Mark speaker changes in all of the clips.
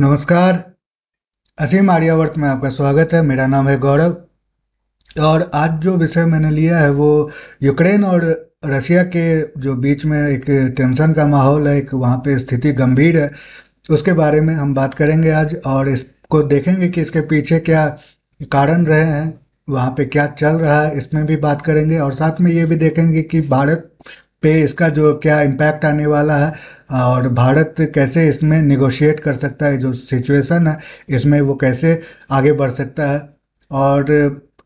Speaker 1: नमस्कार असीम आर्यावर्त में आपका स्वागत है मेरा नाम है गौरव और आज जो विषय मैंने लिया है वो यूक्रेन और रसिया के जो बीच में एक टेंशन का माहौल है एक वहाँ पे स्थिति गंभीर है उसके बारे में हम बात करेंगे आज और इसको देखेंगे कि इसके पीछे क्या कारण रहे हैं वहाँ पे क्या चल रहा है इसमें भी बात करेंगे और साथ में ये भी देखेंगे कि भारत पे इसका जो क्या इम्पैक्ट आने वाला है और भारत कैसे इसमें निगोशिएट कर सकता है जो सिचुएशन है इसमें वो कैसे आगे बढ़ सकता है और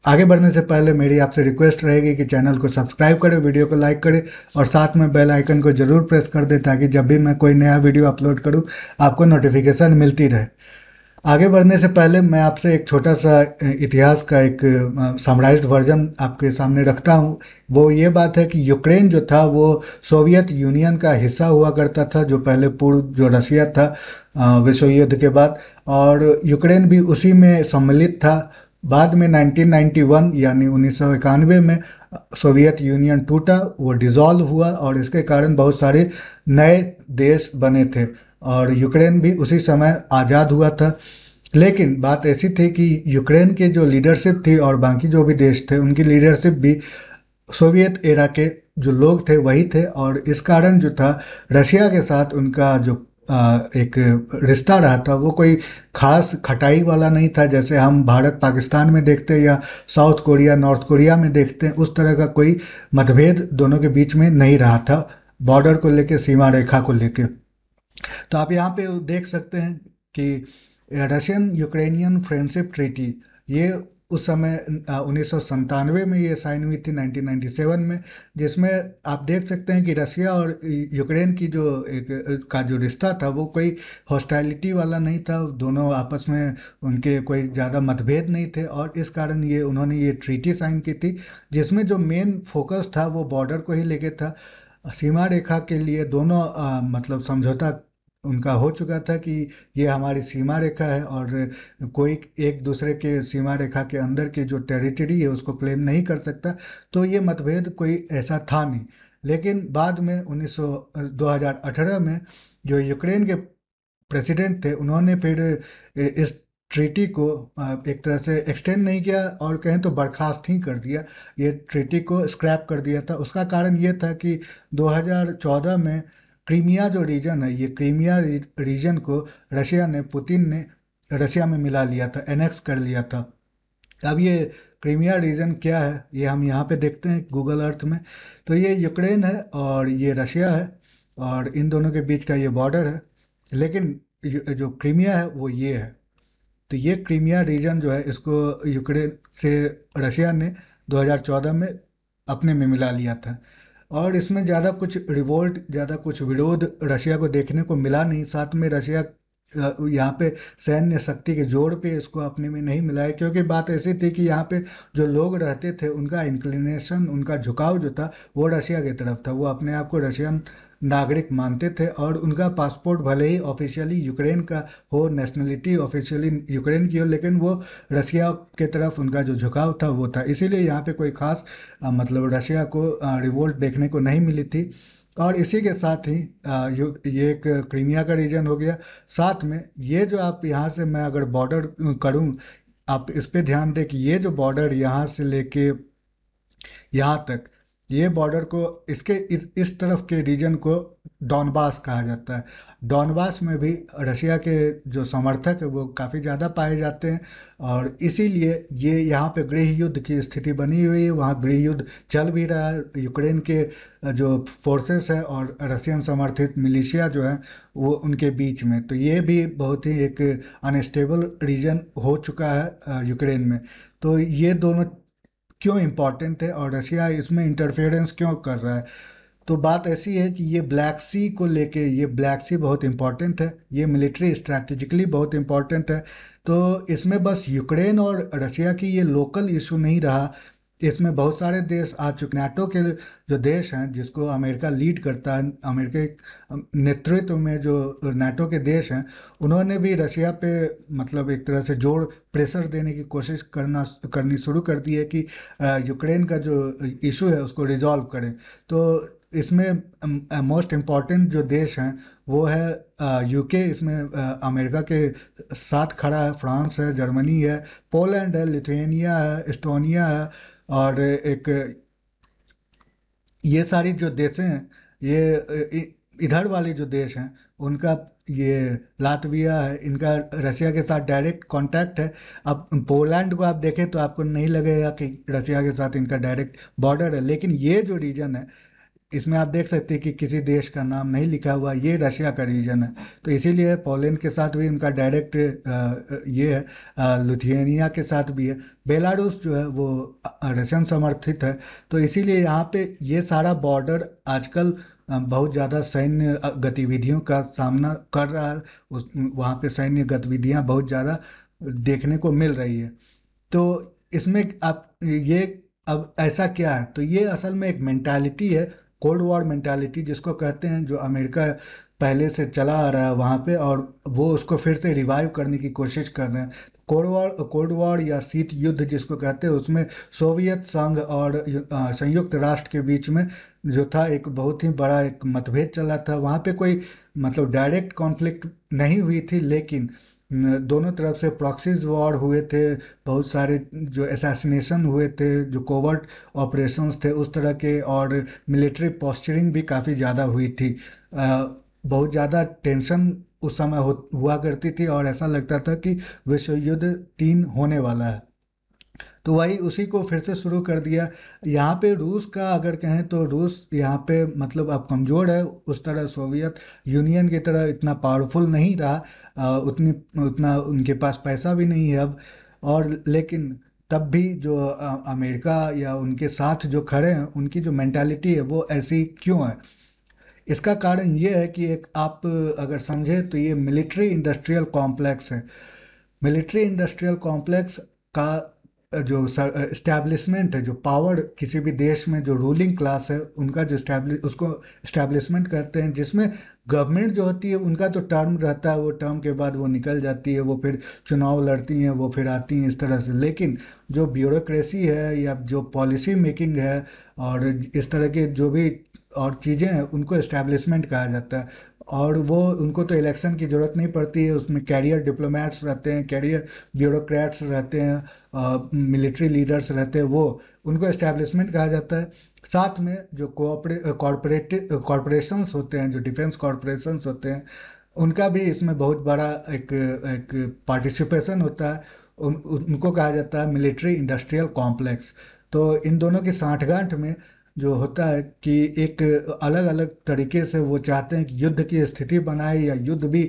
Speaker 1: आगे बढ़ने से पहले मेरी आपसे रिक्वेस्ट रहेगी कि चैनल को सब्सक्राइब करें वीडियो को लाइक करें और साथ में बेल आइकन को ज़रूर प्रेस कर दें ताकि जब भी मैं कोई नया वीडियो अपलोड करूं आपको नोटिफिकेशन मिलती रहे आगे बढ़ने से पहले मैं आपसे एक छोटा सा इतिहास का एक समराइज्ड वर्जन आपके सामने रखता हूँ वो ये बात है कि यूक्रेन जो था वो सोवियत यूनियन का हिस्सा हुआ करता था जो पहले पूर्व जो रशिया था विश्व युद्ध के बाद और यूक्रेन भी उसी में सम्मिलित था बाद में 1991 यानी उन्नीस में सोवियत यूनियन टूटा वो डिज़ोल्व हुआ और इसके कारण बहुत सारे नए देश बने थे और यूक्रेन भी उसी समय आज़ाद हुआ था लेकिन बात ऐसी थी कि यूक्रेन के जो लीडरशिप थी और बाकी जो भी देश थे उनकी लीडरशिप भी सोवियत एरा के जो लोग थे वही थे और इस कारण जो था रशिया के साथ उनका जो एक रिश्ता रहा था वो कोई खास खटाई वाला नहीं था जैसे हम भारत पाकिस्तान में देखते हैं या साउथ कोरिया नॉर्थ कोरिया में देखते हैं उस तरह का कोई मतभेद दोनों के बीच में नहीं रहा था बॉर्डर को लेकर सीमा रेखा को लेकर तो आप यहाँ पे देख सकते हैं कि रशियन यूक्रेनियन फ्रेंडशिप ट्रीटी ये उस समय उन्नीस में ये साइन हुई थी 1997 में जिसमें आप देख सकते हैं कि रशिया और यूक्रेन की जो एक का जो रिश्ता था वो कोई हॉस्टैलिटी वाला नहीं था दोनों आपस में उनके कोई ज़्यादा मतभेद नहीं थे और इस कारण ये उन्होंने ये ट्रीटी साइन की थी जिसमें जो मेन फोकस था वो बॉर्डर को ही लेके था सीमा रेखा के लिए दोनों आ, मतलब समझौता उनका हो चुका था कि ये हमारी सीमा रेखा है और कोई एक दूसरे के सीमा रेखा के अंदर की जो टेरिटरी है उसको क्लेम नहीं कर सकता तो ये मतभेद कोई ऐसा था नहीं लेकिन बाद में 1900 2018 में जो यूक्रेन के प्रेसिडेंट थे उन्होंने फिर इस ट्रीटी को एक तरह से एक्सटेंड नहीं किया और कहें तो बर्खास्त ही कर दिया ये ट्रीटी को स्क्रैप कर दिया था उसका कारण ये था कि 2014 में क्रीमिया जो रीजन है ये क्रीमिया रीजन को रशिया ने पुतिन ने रशिया में मिला लिया था एनेक्स कर लिया था अब ये क्रीमिया रीजन क्या है ये हम यहाँ पे देखते हैं गूगल अर्थ में तो ये यूक्रेन है और ये रशिया है और इन दोनों के बीच का ये बॉर्डर है लेकिन जो क्रीमिया है वो ये है तो ये क्रीमिया रीजन जो है इसको यूक्रेन से रशिया ने 2014 में अपने में मिला लिया था और इसमें ज़्यादा कुछ रिवोल्ट ज़्यादा कुछ विरोध रशिया को देखने को मिला नहीं साथ में रशिया यहाँ पे सैन्य शक्ति के जोड़ पे इसको अपने में नहीं मिला है क्योंकि बात ऐसी थी कि यहाँ पे जो लोग रहते थे उनका इंक्लिनेशन उनका झुकाव जो था वो रशिया की तरफ था वो अपने आप को रशियन नागरिक मानते थे और उनका पासपोर्ट भले ही ऑफिशियली यूक्रेन का हो नेशनलिटी ऑफिशियली यूक्रेन की हो लेकिन वो रशिया के तरफ उनका जो झुकाव था वो था इसीलिए यहाँ पे कोई खास आ, मतलब रशिया को रिवोल्ट देखने को नहीं मिली थी और इसी के साथ ही ये एक क्रीमिया का रीजन हो गया साथ में ये जो आप यहाँ से मैं अगर बॉर्डर करूँ आप इस पर ध्यान दें कि ये जो बॉर्डर यहाँ से लेके यहाँ तक ये बॉर्डर को इसके इस, इस तरफ के रीजन को डॉनबास कहा जाता है डॉनबास में भी रशिया के जो समर्थक है वो काफ़ी ज़्यादा पाए जाते हैं और इसीलिए ये यहाँ पे गृह युद्ध की स्थिति बनी हुई है वहाँ गृह युद्ध चल भी रहा है यूक्रेन के जो फोर्सेस है और रशियन समर्थित मिलिशिया जो है वो उनके बीच में तो ये भी बहुत ही एक अनस्टेबल रीजन हो चुका है यूक्रेन में तो ये दोनों क्यों इम्पॉर्टेंट है और रशिया इसमें इंटरफेरेंस क्यों कर रहा है तो बात ऐसी है कि ये ब्लैक सी को लेके ये ब्लैक सी बहुत इम्पॉर्टेंट है ये मिलिट्री स्ट्रैटेजिकली बहुत इम्पॉर्टेंट है तो इसमें बस यूक्रेन और रशिया की ये लोकल इशू नहीं रहा इसमें बहुत सारे देश आ चुके नाटो के जो देश हैं जिसको अमेरिका लीड करता है अमेरिका नेतृत्व में जो नाटो के देश हैं उन्होंने भी रशिया पे मतलब एक तरह से जोर प्रेशर देने की कोशिश करना करनी शुरू कर दी है कि यूक्रेन का जो इशू है उसको रिजॉल्व करें तो इसमें मोस्ट इम्पॉर्टेंट जो देश हैं वो है यूके इसमें अमेरिका के साथ खड़ा है फ्रांस है जर्मनी है पोलैंड है लिथुनिया है इस्टोनिया है और एक ये सारी जो देशें हैं ये इधर वाले जो देश हैं उनका ये लातविया है इनका रशिया के साथ डायरेक्ट कांटेक्ट है अब पोलैंड को आप देखें तो आपको नहीं लगेगा कि रशिया के साथ इनका डायरेक्ट बॉर्डर है लेकिन ये जो रीजन है इसमें आप देख सकते हैं कि किसी देश का नाम नहीं लिखा हुआ ये रशिया का रीजन है तो इसीलिए पोलैंड के साथ भी उनका डायरेक्ट ये है लुथियनिया के साथ भी है बेलारूस जो है वो रशियन समर्थित है तो इसीलिए यहाँ पे ये सारा बॉर्डर आजकल बहुत ज़्यादा सैन्य गतिविधियों का सामना कर रहा है उस वहाँ पे सैन्य गतिविधियाँ बहुत ज़्यादा देखने को मिल रही है तो इसमें आप ये अब ऐसा क्या है तो ये असल में एक मेंटालिटी है कोल्ड वॉर मेंटालिटी जिसको कहते हैं जो अमेरिका पहले से चला आ रहा है वहाँ पे और वो उसको फिर से रिवाइव करने की कोशिश कर रहे हैं कोल्ड वॉर कोल्ड वॉर या शीत युद्ध जिसको कहते हैं उसमें सोवियत संघ और संयुक्त राष्ट्र के बीच में जो था एक बहुत ही बड़ा एक मतभेद चला था वहाँ पे कोई मतलब डायरेक्ट कॉन्फ्लिक्ट नहीं हुई थी लेकिन दोनों तरफ से प्रॉक्सीज वॉर हुए थे बहुत सारे जो असैसिनेशन हुए थे जो कोवर्ट ऑपरेशंस थे उस तरह के और मिलिट्री पॉस्चरिंग भी काफ़ी ज़्यादा हुई थी बहुत ज़्यादा टेंशन उस समय हो हुआ करती थी और ऐसा लगता था कि विश्व युद्ध तीन होने वाला है तो वही उसी को फिर से शुरू कर दिया यहाँ पे रूस का अगर कहें तो रूस यहाँ पे मतलब अब कमज़ोर है उस तरह सोवियत यूनियन की तरह इतना पावरफुल नहीं रहा उतनी उतना उनके पास पैसा भी नहीं है अब और लेकिन तब भी जो अमेरिका या उनके साथ जो खड़े हैं उनकी जो मैंटेलिटी है वो ऐसी क्यों है इसका कारण ये है कि एक आप अगर समझे तो ये मिलिट्री इंडस्ट्रियल कॉम्प्लेक्स है मिलिट्री इंडस्ट्रियल कॉम्प्लेक्स का जो इस्टेब्लिशमेंट है जो पावर किसी भी देश में जो रूलिंग क्लास है उनका जो स्टैब्लिश उसको इस्टेब्लिशमेंट करते हैं जिसमें गवर्नमेंट जो होती है उनका तो टर्म रहता है वो टर्म के बाद वो निकल जाती है वो फिर चुनाव लड़ती हैं वो फिर आती हैं इस तरह से लेकिन जो ब्यूरोक्रेसी है या जो पॉलिसी मेकिंग है और इस तरह के जो भी और चीज़ें हैं उनको इस्टेब्लिशमेंट कहा जाता है और वो उनको तो इलेक्शन की ज़रूरत नहीं पड़ती है उसमें कैरियर डिप्लोमेट्स रहते हैं कैरियर ब्यूरोक्रेट्स रहते हैं मिलिट्री लीडर्स रहते हैं वो उनको इस्टेब्लिशमेंट कहा जाता है साथ में जो कोऑपरे कॉरपोरेटिव कॉरपोरेशंस होते हैं जो डिफेंस कॉरपोरेशंस होते हैं उनका भी इसमें बहुत बड़ा एक एक पार्टिसिपेशन होता है उन, उनको कहा जाता है मिलिट्री इंडस्ट्रियल कॉम्प्लेक्स तो इन दोनों की साठगांठ में जो होता है कि एक अलग अलग तरीके से वो चाहते हैं कि युद्ध की स्थिति बनाए या युद्ध भी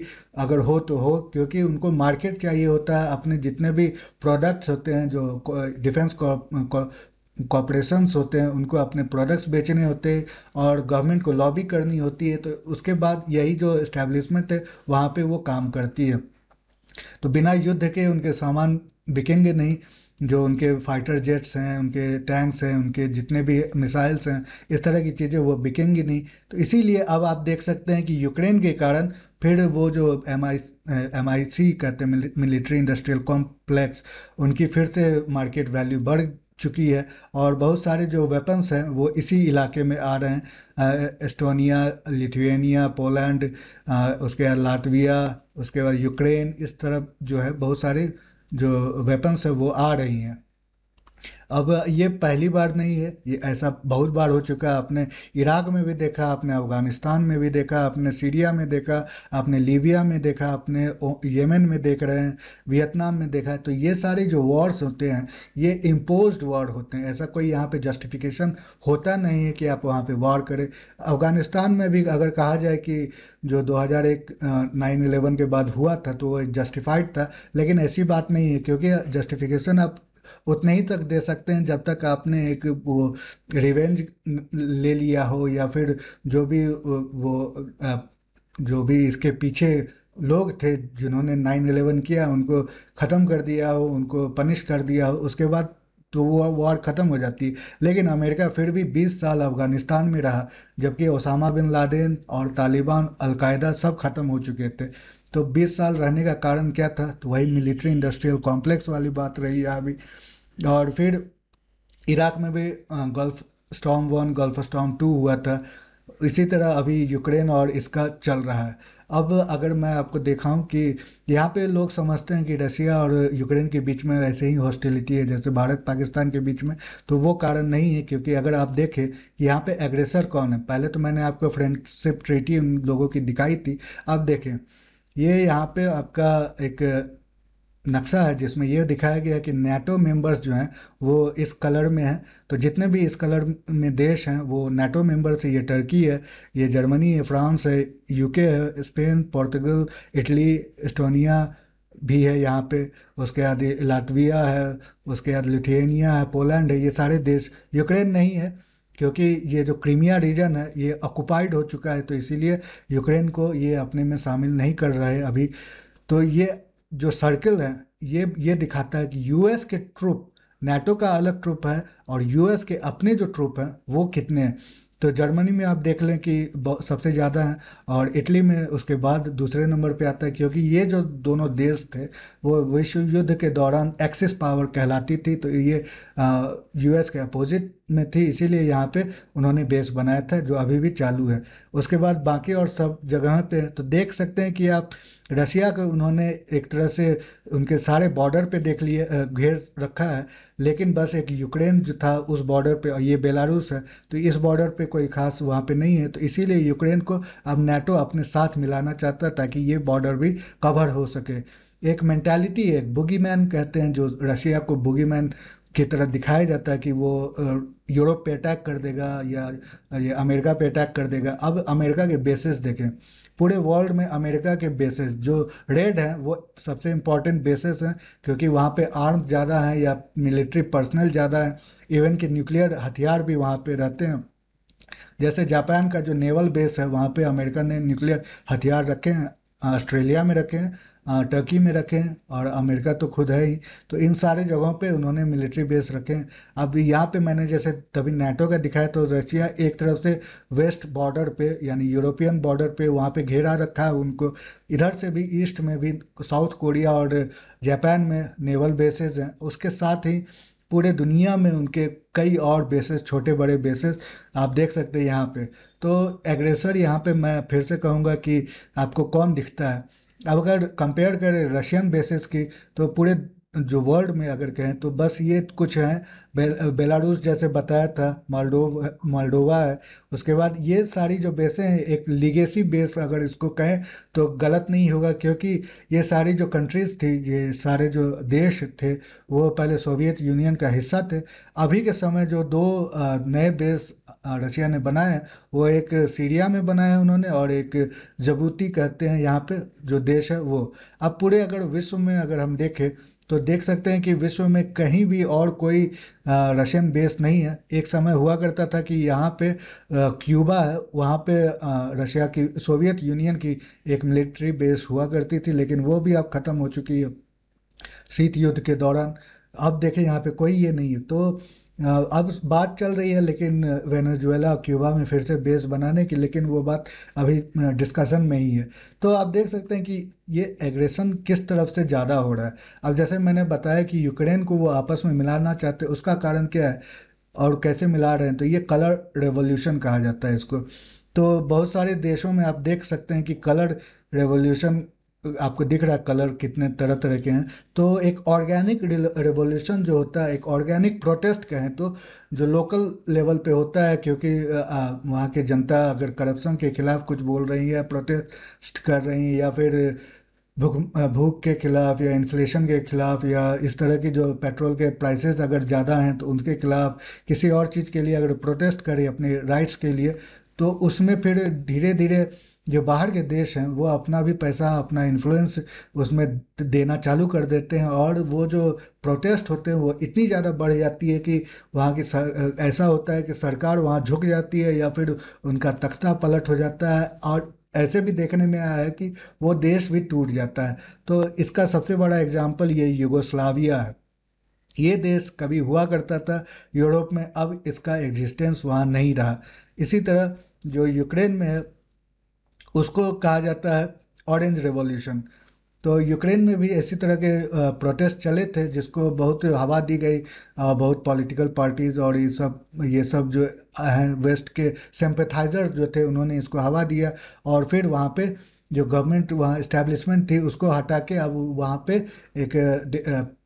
Speaker 1: अगर हो तो हो क्योंकि उनको मार्केट चाहिए होता है अपने जितने भी प्रोडक्ट्स होते हैं जो डिफेंस कॉपरेशंस होते हैं उनको अपने प्रोडक्ट्स बेचने होते हैं और गवर्नमेंट को लॉबी करनी होती है तो उसके बाद यही जो इस्टेब्लिशमेंट है वहाँ पर वो काम करती है तो बिना युद्ध के उनके सामान बिकेंगे नहीं जो उनके फाइटर जेट्स हैं उनके टैंक्स हैं उनके जितने भी मिसाइल्स हैं इस तरह की चीज़ें वो बिकेंगी नहीं तो इसीलिए अब आप देख सकते हैं कि यूक्रेन के कारण फिर वो जो एम आई एम आई सी कहते हैं मिलिट्री इंडस्ट्रियल कॉम्प्लेक्स उनकी फिर से मार्केट वैल्यू बढ़ चुकी है और बहुत सारे जो वेपन्स हैं वो इसी इलाके में आ रहे हैं एस्टोनिया लिथुएनिया पोलैंड उसके बाद लातविया उसके बाद यूक्रेन इस तरफ जो है बहुत सारे जो वेपन्स है वो आ रही हैं अब ये पहली बार नहीं है ये ऐसा बहुत बार हो चुका है आपने इराक में भी देखा आपने अफ़गानिस्तान में भी देखा आपने सीरिया में देखा आपने लीबिया में देखा आपने येमेन में देख रहे हैं वियतनाम में देखा है तो ये सारे जो वॉर्स होते हैं ये इम्पोज वॉर होते हैं ऐसा कोई यहाँ पे जस्टिफिकेशन होता नहीं है कि आप वहाँ पर वॉर करें अफ़गानिस्तान में भी अगर कहा जाए कि जो 2001 नाइन इलेवन के बाद हुआ था तो वो जस्टिफाइड था लेकिन ऐसी बात नहीं है क्योंकि जस्टिफिकेशन आप उतने ही तक दे सकते हैं जब तक आपने एक वो रिवेंज ले लिया हो या फिर जो भी वो जो भी इसके पीछे लोग थे जिन्होंने नाइन इलेवन किया उनको ख़त्म कर दिया हो उनको पनिश कर दिया हो उसके बाद तो वो वॉर ख़त्म हो जाती लेकिन अमेरिका फिर भी 20 साल अफगानिस्तान में रहा जबकि ओसामा बिन लादेन और तालिबान अलकायदा सब ख़त्म हो चुके थे तो 20 साल रहने का कारण क्या था तो वही मिलिट्री इंडस्ट्रियल कॉम्प्लेक्स वाली बात रही है अभी और फिर इराक में भी gulf storm one gulf storm two हुआ था इसी तरह अभी यूक्रेन और इसका चल रहा है अब अगर मैं आपको देखाऊं कि यहाँ पे लोग समझते हैं कि रशिया और यूक्रेन के बीच में वैसे ही हॉस्टिलिटी है जैसे भारत पाकिस्तान के बीच में तो वो कारण नहीं है क्योंकि अगर आप देखें कि यहाँ पे एग्रेसर कौन है पहले तो मैंने आपको फ्रेंडशिप ट्रीटी उन लोगों की दिखाई थी अब देखें ये यहाँ पे आपका एक नक्शा है जिसमें यह दिखाया गया है कि नेटो मेंबर्स जो हैं वो इस कलर में हैं तो जितने भी इस कलर में देश हैं वो नेटो मेंबर्स है ये टर्की है ये जर्मनी है फ्रांस है यूके है स्पेन पोर्तगल इटली एस्टोनिया भी है यहाँ पे उसके बाद लातविया है उसके बाद लिथुनिया है पोलैंड है ये सारे देश यूक्रेन नहीं है क्योंकि ये जो क्रीमिया रीजन है ये ऑक्युपाइड हो चुका है तो इसीलिए यूक्रेन को ये अपने में शामिल नहीं कर रहा है अभी तो ये जो सर्किल है ये ये दिखाता है कि यूएस के ट्रुप नेटो का अलग ट्रुप है और यूएस के अपने जो ट्रुप हैं वो कितने हैं तो जर्मनी में आप देख लें कि सबसे ज़्यादा हैं और इटली में उसके बाद दूसरे नंबर पे आता है क्योंकि ये जो दोनों देश थे वो विश्व युद्ध के दौरान एक्सिस पावर कहलाती थी तो ये यूएस के अपोजिट में थी इसीलिए यहाँ पे उन्होंने बेस बनाया था जो अभी भी चालू है उसके बाद बाकी और सब जगह पे तो देख सकते हैं कि आप रशिया को उन्होंने एक तरह से उनके सारे बॉर्डर पे देख लिए घेर रखा है लेकिन बस एक यूक्रेन जो था उस बॉर्डर पे और ये बेलारूस है तो इस बॉर्डर पे कोई खास वहाँ पे नहीं है तो इसीलिए यूक्रेन को अब नेटो अपने साथ मिलाना चाहता है ताकि ये बॉर्डर भी कवर हो सके एक मैंटेलिटी है बुगी कहते हैं जो रशिया को बुगी की तरह दिखाया जाता है कि वो यूरोप पे अटैक कर देगा या, ये अमेरिका पे अटैक कर देगा अब अमेरिका के बेसिस देखें पूरे वर्ल्ड में अमेरिका के बेसिस जो रेड हैं वो सबसे इंपॉर्टेंट बेसिस हैं क्योंकि वहाँ पे आर्म ज़्यादा है या मिलिट्री पर्सनल ज़्यादा है इवन कि न्यूक्लियर हथियार भी वहाँ पे रहते हैं जैसे जापान का जो नेवल बेस है वहाँ पे अमेरिका ने न्यूक्लियर हथियार रखे हैं ऑस्ट्रेलिया में रखे हैं टर्की में रखें और अमेरिका तो खुद है ही तो इन सारे जगहों पे उन्होंने मिलिट्री बेस रखे अब यहाँ पे मैंने जैसे तभी नेटो का दिखाया तो रशिया एक तरफ से वेस्ट बॉर्डर पे यानी यूरोपियन बॉर्डर पे वहाँ पे घेरा रखा है उनको इधर से भी ईस्ट में भी साउथ कोरिया और जापान में नेवल बेसेज हैं उसके साथ ही पूरे दुनिया में उनके कई और बेसेस छोटे बड़े बेसेस आप देख सकते हैं यहाँ पे तो एग्रेसर यहाँ पे मैं फिर से कहूँगा कि आपको कौन दिखता है अब अगर कंपेयर करें रशियन बेसिस की तो पूरे जो वर्ल्ड में अगर कहें तो बस ये कुछ हैं बे, बेलारूस जैसे बताया था मालडोव मालडोवा है उसके बाद ये सारी जो बेसें हैं एक लीगेसी बेस अगर इसको कहें तो गलत नहीं होगा क्योंकि ये सारी जो कंट्रीज थी ये सारे जो देश थे वो पहले सोवियत यूनियन का हिस्सा थे अभी के समय जो दो नए बेस रशिया ने बनाए हैं वो एक सीरिया में बनाए हैं उन्होंने और एक जबूती कहते हैं यहाँ पे जो देश है वो अब पूरे अगर विश्व में अगर हम देखें तो देख सकते हैं कि विश्व में कहीं भी और कोई रशियन बेस नहीं है एक समय हुआ करता था कि यहाँ पे क्यूबा है वहाँ पे रशिया की सोवियत यूनियन की एक मिलिट्री बेस हुआ करती थी लेकिन वो भी अब ख़त्म हो चुकी है शीत युद्ध के दौरान अब देखें यहाँ पे कोई ये नहीं है तो अब बात चल रही है लेकिन वेनेजुएला और क्यूबा में फिर से बेस बनाने की लेकिन वो बात अभी डिस्कशन में ही है तो आप देख सकते हैं कि ये एग्रेशन किस तरफ से ज़्यादा हो रहा है अब जैसे मैंने बताया कि यूक्रेन को वो आपस में मिलाना चाहते उसका कारण क्या है और कैसे मिला रहे हैं तो ये कलर रेवोल्यूशन कहा जाता है इसको तो बहुत सारे देशों में आप देख सकते हैं कि कलर रेवोल्यूशन आपको दिख रहा है कलर कितने तरह तरह के हैं तो एक ऑर्गेनिक रिवोल्यूशन जो होता है एक ऑर्गेनिक प्रोटेस्ट कहें तो जो लोकल लेवल पे होता है क्योंकि वहाँ की जनता अगर करप्शन के खिलाफ कुछ बोल रही है प्रोटेस्ट कर रही है या फिर भूख भूख के खिलाफ या इन्फ्लेशन के खिलाफ या इस तरह की जो पेट्रोल के प्राइसेस अगर ज़्यादा हैं तो उनके खिलाफ किसी और चीज़ के लिए अगर प्रोटेस्ट करें अपने राइट्स के लिए तो उसमें फिर धीरे धीरे जो बाहर के देश हैं वो अपना भी पैसा अपना इन्फ्लुएंस उसमें देना चालू कर देते हैं और वो जो प्रोटेस्ट होते हैं वो इतनी ज़्यादा बढ़ जाती है कि वहाँ की सर, ऐसा होता है कि सरकार वहाँ झुक जाती है या फिर उनका तख्ता पलट हो जाता है और ऐसे भी देखने में आया है कि वो देश भी टूट जाता है तो इसका सबसे बड़ा एग्जाम्पल ये युगोस्लाविया है ये देश कभी हुआ करता था यूरोप में अब इसका एग्जिस्टेंस वहाँ नहीं रहा इसी तरह जो यूक्रेन में है उसको कहा जाता है ऑरेंज रेवोल्यूशन तो यूक्रेन में भी ऐसी तरह के प्रोटेस्ट चले थे जिसको बहुत हवा दी गई बहुत पॉलिटिकल पार्टीज और ये सब ये सब जो हैं वेस्ट के सेम्पेथाइजर जो थे उन्होंने इसको हवा दिया और फिर वहाँ पे जो गवर्नमेंट वहाँ इस्टेब्लिशमेंट थी उसको हटा के अब वहाँ पे एक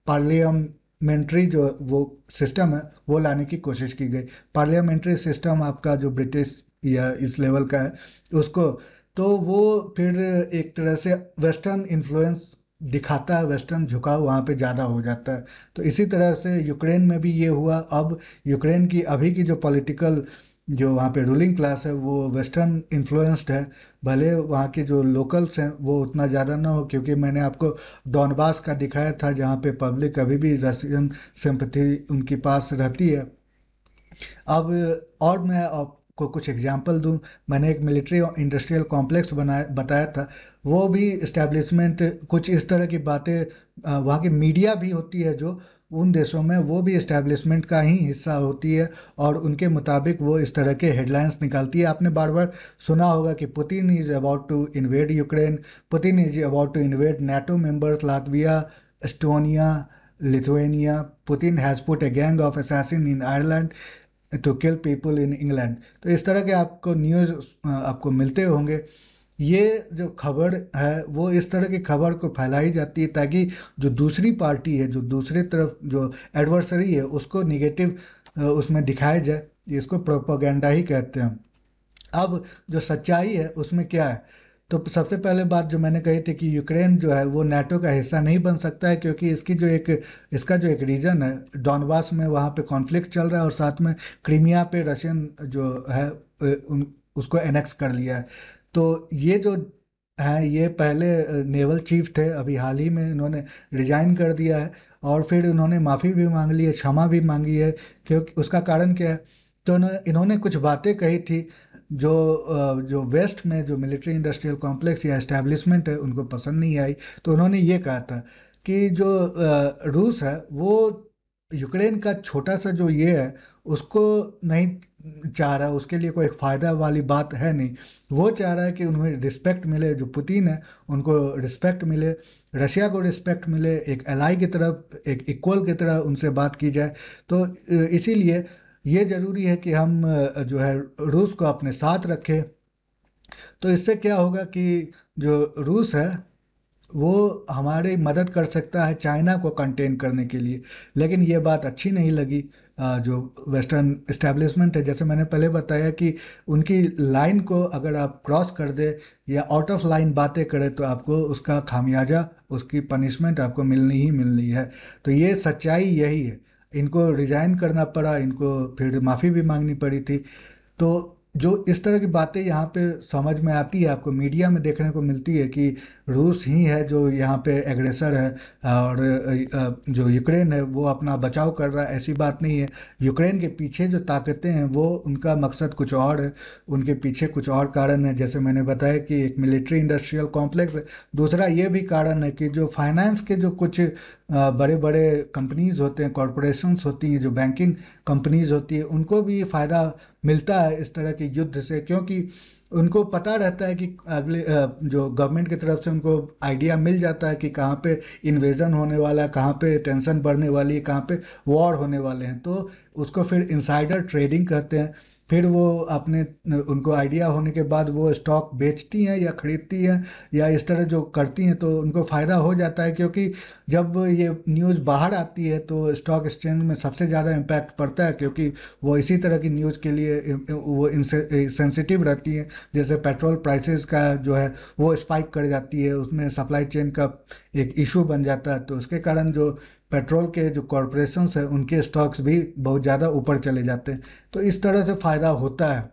Speaker 1: पार्लियामेंट्री जो वो सिस्टम है वो लाने की कोशिश की गई पार्लियामेंट्री सिस्टम आपका जो ब्रिटिश या इस लेवल का है उसको तो वो फिर एक तरह से वेस्टर्न इन्फ्लुएंस दिखाता है वेस्टर्न झुकाव वहाँ पे ज़्यादा हो जाता है तो इसी तरह से यूक्रेन में भी ये हुआ अब यूक्रेन की अभी की जो पॉलिटिकल जो वहाँ पे रूलिंग क्लास है वो वेस्टर्न इन्फ्लुएंस्ड है भले वहाँ के जो लोकल्स हैं वो उतना ज़्यादा ना हो क्योंकि मैंने आपको डॉनबास का दिखाया था जहाँ पे पब्लिक अभी भी रशियन सिंपथी उनके पास रहती है अब और मैं को कुछ एग्जांपल दूं मैंने एक मिलिट्री और इंडस्ट्रियल कॉम्प्लेक्स बनाया बताया था वो भी इस्टेब्लिशमेंट कुछ इस तरह की बातें वहाँ की मीडिया भी होती है जो उन देशों में वो भी इस्टेब्लिशमेंट का ही हिस्सा होती है और उनके मुताबिक वो इस तरह के हेडलाइंस निकालती है आपने बार बार सुना होगा कि Putin is about to invade Ukraine Putin is about to invade NATO members Latvia Estonia Lithuania Putin has put a gang of assassins in Ireland to kill people in England तो इस तरह के आपको न्यूज़ आपको मिलते होंगे ये जो खबर है वो इस तरह की खबर को फैलाई जाती है ताकि जो दूसरी पार्टी है जो दूसरे तरफ जो एडवर्सरी है उसको निगेटिव उसमें दिखाया जाए इसको प्रोपोगेंडा ही कहते हैं अब जो सच्चाई है उसमें क्या है तो सबसे पहले बात जो मैंने कही थी कि यूक्रेन जो है वो नेटो का हिस्सा नहीं बन सकता है क्योंकि इसकी जो एक इसका जो एक रीजन है डॉनबास में वहाँ पे कॉन्फ्लिक्ट चल रहा है और साथ में क्रीमिया पे रशियन जो है उन उसको एनेक्स कर लिया है तो ये जो है ये पहले नेवल चीफ थे अभी हाल ही में इन्होंने रिजाइन कर दिया है और फिर उन्होंने माफ़ी भी मांग ली है क्षमा भी मांगी है क्योंकि उसका कारण क्या है तो इन्होंने कुछ बातें कही थी जो जो वेस्ट में जो मिलिट्री इंडस्ट्रियल कॉम्प्लेक्स या एस्टेब्लिशमेंट है उनको पसंद नहीं आई तो उन्होंने ये कहा था कि जो रूस है वो यूक्रेन का छोटा सा जो ये है उसको नहीं चाह रहा उसके लिए कोई फ़ायदा वाली बात है नहीं वो चाह रहा है कि उन्हें रिस्पेक्ट मिले जो पुतिन है उनको रिस्पेक्ट मिले रशिया को रिस्पेक्ट मिले एक एलाई की तरफ एक इक्वल की तरह उनसे बात की जाए तो इसीलिए ये ज़रूरी है कि हम जो है रूस को अपने साथ रखें तो इससे क्या होगा कि जो रूस है वो हमारी मदद कर सकता है चाइना को कंटेन करने के लिए लेकिन ये बात अच्छी नहीं लगी जो वेस्टर्न इस्टेब्लिशमेंट है जैसे मैंने पहले बताया कि उनकी लाइन को अगर आप क्रॉस कर दे या आउट ऑफ लाइन बातें करें तो आपको उसका खामियाजा उसकी पनिशमेंट आपको मिलनी ही मिलनी है तो ये सच्चाई यही है इनको रिजाइन करना पड़ा इनको फिर माफ़ी भी मांगनी पड़ी थी तो जो इस तरह की बातें यहाँ पे समझ में आती है आपको मीडिया में देखने को मिलती है कि रूस ही है जो यहाँ पे एग्रेसर है और जो यूक्रेन है वो अपना बचाव कर रहा है ऐसी बात नहीं है यूक्रेन के पीछे जो ताकतें हैं वो उनका मकसद कुछ और है उनके पीछे कुछ और कारण है जैसे मैंने बताया कि एक मिलिट्री इंडस्ट्रियल कॉम्प्लेक्स है दूसरा ये भी कारण है कि जो फाइनेंस के जो कुछ बड़े बड़े कंपनीज होते हैं कॉरपोरेशंस होती हैं जो बैंकिंग कंपनीज होती है उनको भी फ़ायदा मिलता है इस तरह के युद्ध से क्योंकि उनको पता रहता है कि अगले जो गवर्नमेंट की तरफ से उनको आइडिया मिल जाता है कि कहाँ पे इन्वेजन होने वाला है कहाँ पे टेंशन बढ़ने वाली है कहाँ पे वॉर होने वाले हैं तो उसको फिर इंसाइडर ट्रेडिंग कहते हैं फिर वो अपने उनको आइडिया होने के बाद वो स्टॉक बेचती हैं या खरीदती हैं या इस तरह जो करती हैं तो उनको फ़ायदा हो जाता है क्योंकि जब ये न्यूज़ बाहर आती है तो स्टॉक एक्सचेंज में सबसे ज़्यादा इम्पैक्ट पड़ता है क्योंकि वो इसी तरह की न्यूज़ के लिए वो सेंसिटिव रहती हैं जैसे पेट्रोल प्राइसेस का जो है वो स्पाइक कर जाती है उसमें सप्लाई चेन का एक इशू बन जाता है तो उसके कारण जो पेट्रोल के जो कॉरपोरेशन है उनके स्टॉक्स भी बहुत ज़्यादा ऊपर चले जाते हैं तो इस तरह से फ़ायदा होता है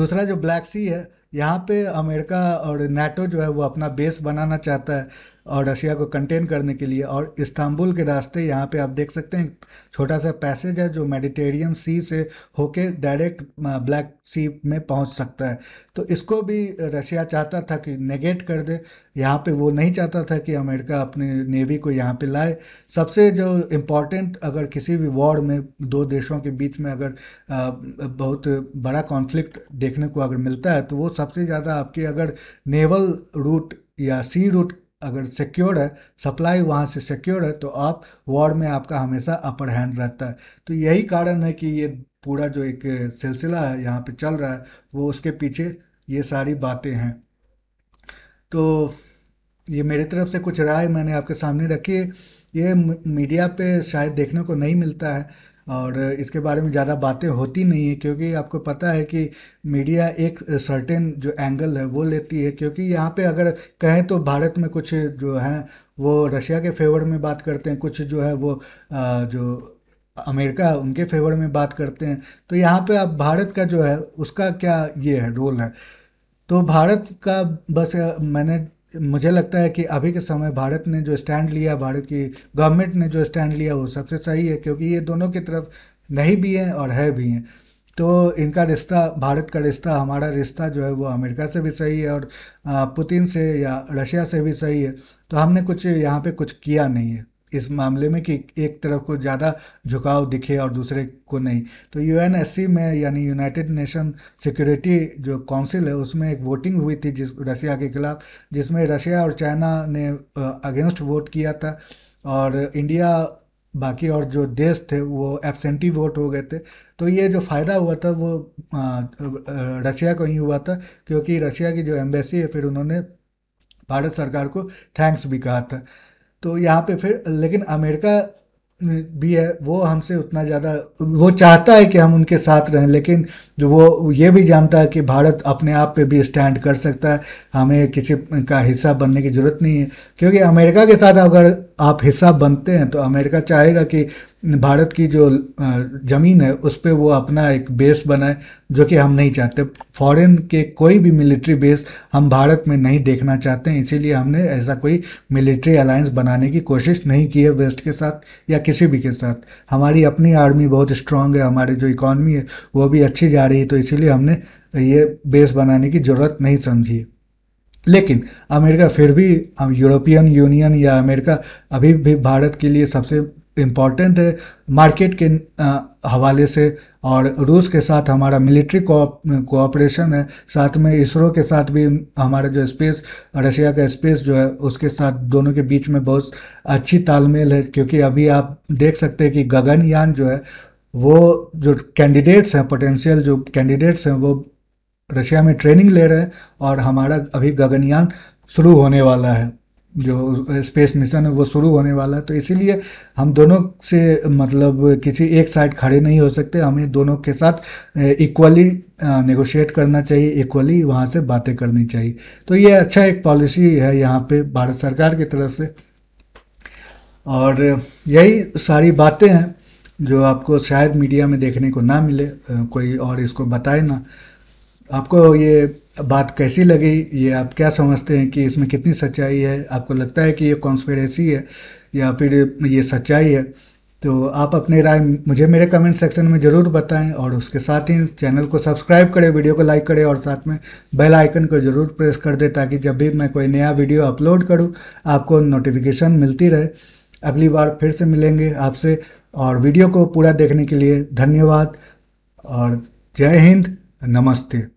Speaker 1: दूसरा जो ब्लैक सी है यहाँ पे अमेरिका और नेटो जो है वो अपना बेस बनाना चाहता है और रशिया को कंटेन करने के लिए और इस्तांबुल के रास्ते यहाँ पे आप देख सकते हैं छोटा सा पैसेज है जो मेडिटेरियन सी से होके डायरेक्ट ब्लैक सी में पहुँच सकता है तो इसको भी रशिया चाहता था कि नेगेट कर दे यहाँ पे वो नहीं चाहता था कि अमेरिका अपने नेवी को यहाँ पे लाए सबसे जो इम्पॉर्टेंट अगर किसी भी वॉर में दो देशों के बीच में अगर बहुत बड़ा कॉन्फ्लिक्ट देखने को अगर मिलता है तो वो सबसे ज़्यादा आपकी अगर नेवल रूट या सी रूट अगर सिक्योर है सप्लाई वहाँ से सिक्योर है तो आप वॉर में आपका हमेशा अपर हैंड रहता है तो यही कारण है कि ये पूरा जो एक सिलसिला है यहाँ पे चल रहा है वो उसके पीछे ये सारी बातें हैं तो ये मेरी तरफ से कुछ राय मैंने आपके सामने रखी है ये मीडिया पे शायद देखने को नहीं मिलता है और इसके बारे में ज़्यादा बातें होती नहीं है क्योंकि आपको पता है कि मीडिया एक सर्टेन जो एंगल है वो लेती है क्योंकि यहाँ पे अगर कहें तो भारत में कुछ जो है वो रशिया के फेवर में बात करते हैं कुछ जो है वो जो अमेरिका उनके फेवर में बात करते हैं तो यहाँ पे आप भारत का जो है उसका क्या ये है रोल है तो भारत का बस मैंने मुझे लगता है कि अभी के समय भारत ने जो स्टैंड लिया भारत की गवर्नमेंट ने जो स्टैंड लिया वो सबसे सही है क्योंकि ये दोनों की तरफ नहीं भी हैं और है भी हैं तो इनका रिश्ता भारत का रिश्ता हमारा रिश्ता जो है वो अमेरिका से भी सही है और पुतिन से या रशिया से भी सही है तो हमने कुछ यहाँ पे कुछ किया नहीं है इस मामले में कि एक तरफ को ज़्यादा झुकाव दिखे और दूसरे को नहीं तो यूएनएससी में यानी यूनाइटेड नेशन सिक्योरिटी जो काउंसिल है उसमें एक वोटिंग हुई थी जिस रशिया के खिलाफ जिसमें रशिया और चाइना ने अगेंस्ट वोट किया था और इंडिया बाकी और जो देश थे वो एबसेंटी वोट हो गए थे तो ये जो फ़ायदा हुआ था वो रशिया को ही हुआ था क्योंकि रशिया की जो एम्बेसी है फिर उन्होंने भारत सरकार को थैंक्स भी कहा था तो यहाँ पे फिर लेकिन अमेरिका भी है वो हमसे उतना ज़्यादा वो चाहता है कि हम उनके साथ रहें लेकिन जो वो ये भी जानता है कि भारत अपने आप पे भी स्टैंड कर सकता है हमें किसी का हिस्सा बनने की ज़रूरत नहीं है क्योंकि अमेरिका के साथ अगर आप हिस्सा बनते हैं तो अमेरिका चाहेगा कि भारत की जो ज़मीन है उस पर वो अपना एक बेस बनाए जो कि हम नहीं चाहते फॉरेन के कोई भी मिलिट्री बेस हम भारत में नहीं देखना चाहते हैं इसीलिए हमने ऐसा कोई मिलिट्री अलायंस बनाने की कोशिश नहीं की है वेस्ट के साथ या किसी भी के साथ हमारी अपनी आर्मी बहुत स्ट्रांग है हमारी जो इकॉनमी है वो भी अच्छी जा रही है तो इसीलिए हमने ये बेस बनाने की ज़रूरत नहीं समझी है लेकिन अमेरिका फिर भी यूरोपियन यूनियन या अमेरिका अभी भी भारत के लिए सबसे इम्पॉर्टेंट है मार्केट के हवाले से और रूस के साथ हमारा मिलिट्री कोऑपरेशन है साथ में इसरो के साथ भी हमारा जो स्पेस रशिया का स्पेस जो है उसके साथ दोनों के बीच में बहुत अच्छी तालमेल है क्योंकि अभी आप देख सकते हैं कि गगनयान जो है वो जो कैंडिडेट्स हैं पोटेंशियल जो कैंडिडेट्स हैं वो रशिया में ट्रेनिंग ले रहे हैं और हमारा अभी गगनयान शुरू होने वाला है जो स्पेस मिशन है वो शुरू होने वाला है तो इसीलिए हम दोनों से मतलब किसी एक साइड खड़े नहीं हो सकते हमें दोनों के साथ इक्वली नेगोशिएट करना चाहिए इक्वली वहाँ से बातें करनी चाहिए तो ये अच्छा एक पॉलिसी है यहाँ पे भारत सरकार की तरफ से और यही सारी बातें हैं जो आपको शायद मीडिया में देखने को ना मिले कोई और इसको बताए ना आपको ये बात कैसी लगी ये आप क्या समझते हैं कि इसमें कितनी सच्चाई है आपको लगता है कि ये कॉन्स्पेरेसी है या फिर ये सच्चाई है तो आप अपनी राय मुझे मेरे कमेंट सेक्शन में ज़रूर बताएं और उसके साथ ही चैनल को सब्सक्राइब करें वीडियो को लाइक करें और साथ में बेल आइकन को ज़रूर प्रेस कर दें ताकि जब भी मैं कोई नया वीडियो अपलोड करूं आपको नोटिफिकेशन मिलती रहे अगली बार फिर से मिलेंगे आपसे और वीडियो को पूरा देखने के लिए धन्यवाद और जय हिंद नमस्ते